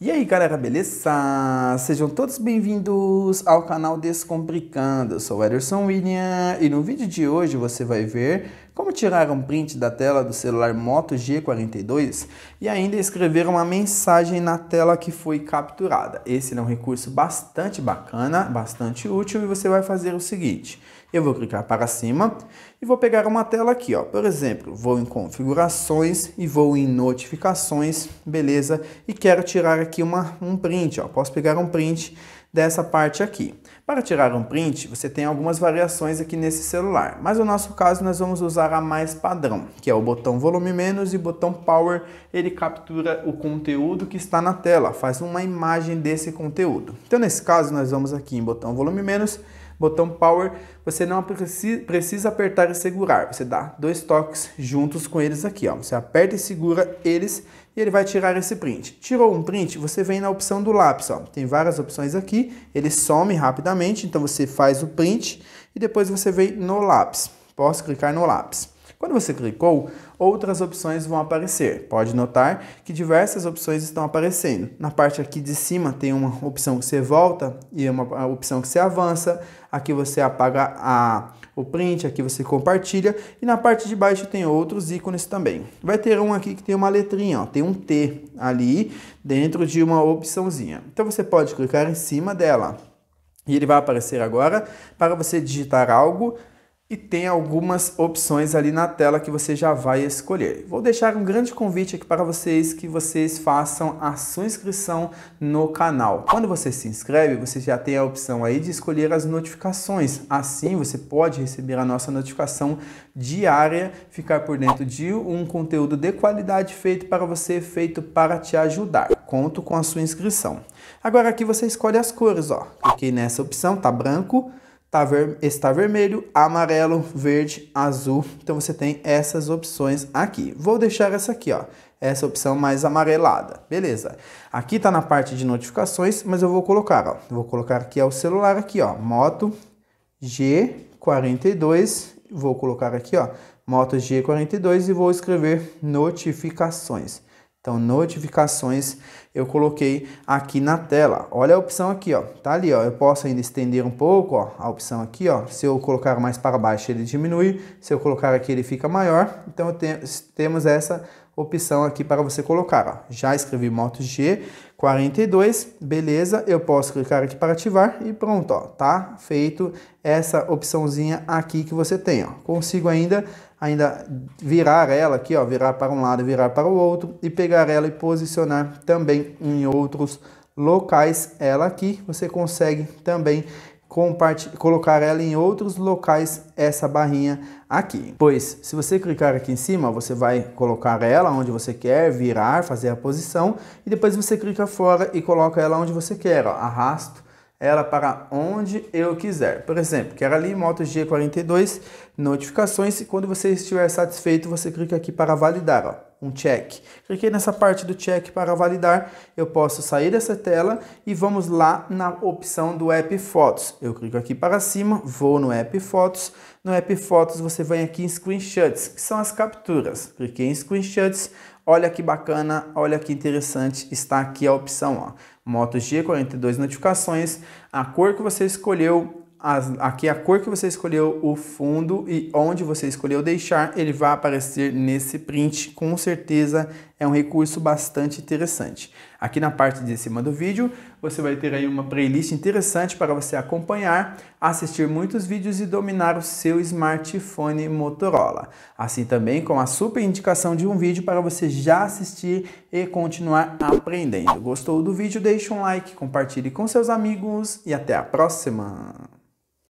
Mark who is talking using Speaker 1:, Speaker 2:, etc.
Speaker 1: E aí galera, beleza? Sejam todos bem-vindos ao canal Descomplicando. Eu sou o Ederson William e no vídeo de hoje você vai ver como tirar um print da tela do celular Moto G42 e ainda escrever uma mensagem na tela que foi capturada. Esse é um recurso bastante bacana, bastante útil e você vai fazer o seguinte eu vou clicar para cima e vou pegar uma tela aqui, ó. Por exemplo, vou em configurações e vou em notificações, beleza? E quero tirar aqui uma, um print, ó. Posso pegar um print dessa parte aqui. Para tirar um print, você tem algumas variações aqui nesse celular, mas no nosso caso nós vamos usar a mais padrão, que é o botão volume menos e botão power, ele captura o conteúdo que está na tela, faz uma imagem desse conteúdo. Então nesse caso nós vamos aqui em botão volume menos, Botão power, você não precisa apertar e segurar. Você dá dois toques juntos com eles aqui, ó. Você aperta e segura eles e ele vai tirar esse print. Tirou um print, você vem na opção do lápis, ó. Tem várias opções aqui, ele some rapidamente, então você faz o print e depois você vem no lápis. Posso clicar no lápis. Quando você clicou, outras opções vão aparecer. Pode notar que diversas opções estão aparecendo. Na parte aqui de cima tem uma opção que você volta e uma opção que você avança. Aqui você apaga a, o print, aqui você compartilha. E na parte de baixo tem outros ícones também. Vai ter um aqui que tem uma letrinha, ó, tem um T ali dentro de uma opçãozinha. Então você pode clicar em cima dela. E ele vai aparecer agora para você digitar algo e tem algumas opções ali na tela que você já vai escolher. Vou deixar um grande convite aqui para vocês que vocês façam a sua inscrição no canal. Quando você se inscreve, você já tem a opção aí de escolher as notificações. Assim, você pode receber a nossa notificação diária, ficar por dentro de um conteúdo de qualidade feito para você, feito para te ajudar. Conto com a sua inscrição. Agora aqui você escolhe as cores, ó. Cliquei nessa opção, tá branco tá ver, está vermelho, amarelo, verde, azul. Então você tem essas opções aqui. Vou deixar essa aqui, ó. Essa opção mais amarelada. Beleza. Aqui tá na parte de notificações, mas eu vou colocar, ó. Vou colocar aqui é o celular aqui, ó. Moto G42. Vou colocar aqui, ó. Moto G42 e vou escrever notificações. Então, notificações eu coloquei aqui na tela. Olha a opção aqui, ó. Tá ali, ó. Eu posso ainda estender um pouco, ó. A opção aqui, ó. Se eu colocar mais para baixo, ele diminui. Se eu colocar aqui, ele fica maior. Então, temos essa opção aqui para você colocar, ó. Já escrevi Moto G 42, beleza. Eu posso clicar aqui para ativar e pronto, ó. Tá feito essa opçãozinha aqui que você tem, ó. Consigo ainda ainda virar ela aqui, ó, virar para um lado e virar para o outro, e pegar ela e posicionar também em outros locais ela aqui, você consegue também colocar ela em outros locais essa barrinha aqui. Pois, se você clicar aqui em cima, você vai colocar ela onde você quer, virar, fazer a posição, e depois você clica fora e coloca ela onde você quer, ó, arrasto, ela para onde eu quiser. Por exemplo, quero ali Moto G42 notificações e quando você estiver satisfeito, você clica aqui para validar, ó um check. Cliquei nessa parte do check para validar, eu posso sair dessa tela e vamos lá na opção do app Fotos. Eu clico aqui para cima, vou no app Fotos. No app Fotos você vem aqui em screenshots, que são as capturas. Cliquei em screenshots, olha que bacana, olha que interessante, está aqui a opção, ó. Moto G42 notificações, a cor que você escolheu, as, aqui é a cor que você escolheu, o fundo e onde você escolheu deixar, ele vai aparecer nesse print. Com certeza é um recurso bastante interessante. Aqui na parte de cima do vídeo, você vai ter aí uma playlist interessante para você acompanhar, assistir muitos vídeos e dominar o seu smartphone Motorola. Assim também com a super indicação de um vídeo para você já assistir e continuar aprendendo. Gostou do vídeo? Deixe um like, compartilhe com seus amigos e até a próxima!